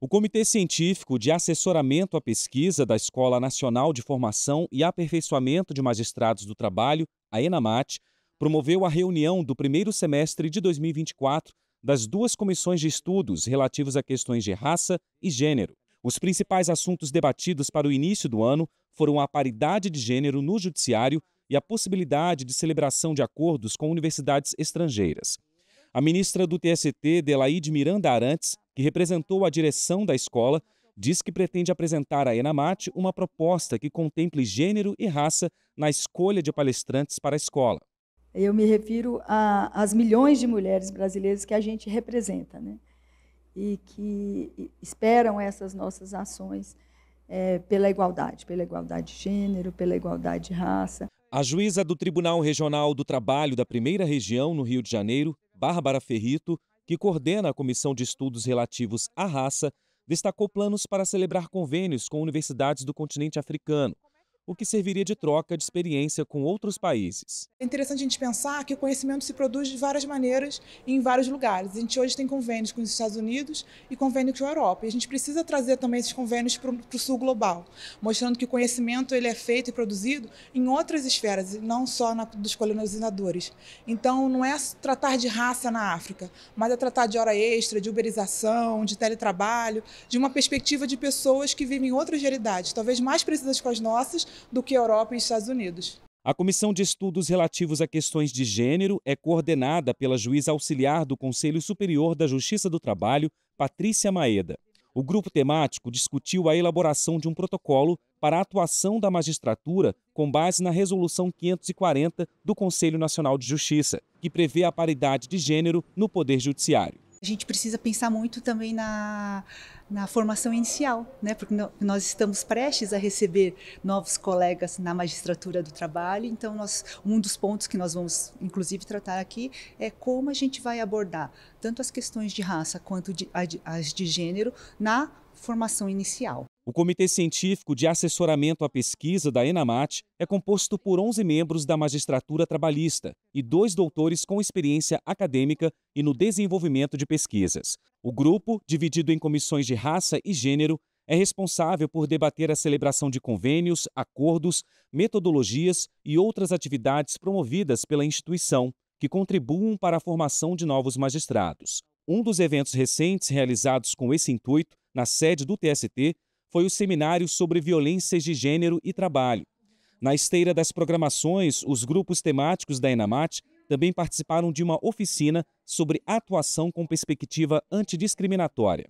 O Comitê Científico de Assessoramento à Pesquisa da Escola Nacional de Formação e Aperfeiçoamento de Magistrados do Trabalho, a ENAMAT, promoveu a reunião do primeiro semestre de 2024 das duas comissões de estudos relativos a questões de raça e gênero. Os principais assuntos debatidos para o início do ano foram a paridade de gênero no judiciário e a possibilidade de celebração de acordos com universidades estrangeiras. A ministra do TST, Delaide Miranda Arantes, que representou a direção da escola, diz que pretende apresentar à Enamate uma proposta que contemple gênero e raça na escolha de palestrantes para a escola. Eu me refiro às milhões de mulheres brasileiras que a gente representa, né? E que esperam essas nossas ações é, pela igualdade, pela igualdade de gênero, pela igualdade de raça. A juíza do Tribunal Regional do Trabalho da Primeira Região, no Rio de Janeiro, Bárbara Ferrito, que coordena a Comissão de Estudos Relativos à Raça, destacou planos para celebrar convênios com universidades do continente africano, o que serviria de troca de experiência com outros países. É interessante a gente pensar que o conhecimento se produz de várias maneiras em vários lugares. A gente hoje tem convênios com os Estados Unidos e convênios com a Europa. E a gente precisa trazer também esses convênios para o sul global, mostrando que o conhecimento ele é feito e produzido em outras esferas, não só na, dos colonizadores. Então, não é tratar de raça na África, mas é tratar de hora extra, de uberização, de teletrabalho, de uma perspectiva de pessoas que vivem outras realidades, talvez mais precisas com as nossas, do que Europa e Estados Unidos. A Comissão de Estudos Relativos a Questões de Gênero é coordenada pela juíza auxiliar do Conselho Superior da Justiça do Trabalho, Patrícia Maeda. O grupo temático discutiu a elaboração de um protocolo para a atuação da magistratura com base na Resolução 540 do Conselho Nacional de Justiça, que prevê a paridade de gênero no Poder Judiciário. A gente precisa pensar muito também na na formação inicial, né? Porque nós estamos prestes a receber novos colegas na magistratura do trabalho, então nós, um dos pontos que nós vamos inclusive tratar aqui é como a gente vai abordar tanto as questões de raça quanto de, as de gênero na formação inicial. O Comitê Científico de Assessoramento à Pesquisa da ENAMAT é composto por 11 membros da magistratura trabalhista e dois doutores com experiência acadêmica e no desenvolvimento de pesquisas. O grupo, dividido em comissões de raça e gênero, é responsável por debater a celebração de convênios, acordos, metodologias e outras atividades promovidas pela instituição que contribuam para a formação de novos magistrados. Um dos eventos recentes realizados com esse intuito na sede do TST foi o seminário sobre violências de gênero e trabalho. Na esteira das programações, os grupos temáticos da Enamate também participaram de uma oficina sobre atuação com perspectiva antidiscriminatória.